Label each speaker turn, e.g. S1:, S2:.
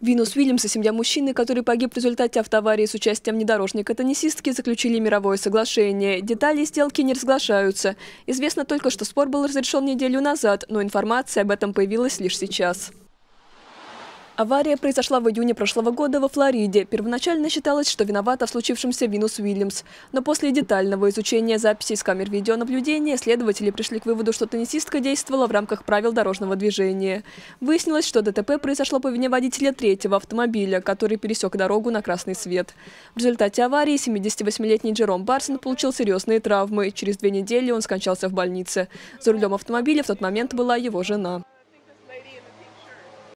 S1: Винус Уильямс и семья мужчины, который погиб в результате автоаварии с участием внедорожника-теннисистки, заключили мировое соглашение. Детали сделки не разглашаются. Известно только, что спор был разрешен неделю назад, но информация об этом появилась лишь сейчас. Авария произошла в июне прошлого года во Флориде. Первоначально считалось, что виновата в случившемся Винус Уильямс. Но после детального изучения записей с камер видеонаблюдения следователи пришли к выводу, что теннисистка действовала в рамках правил дорожного движения. Выяснилось, что ДТП произошло по вине водителя третьего автомобиля, который пересек дорогу на красный свет. В результате аварии 78-летний Джером Барсон получил серьезные травмы. Через две недели он скончался в больнице. За рулем автомобиля в тот момент была его жена.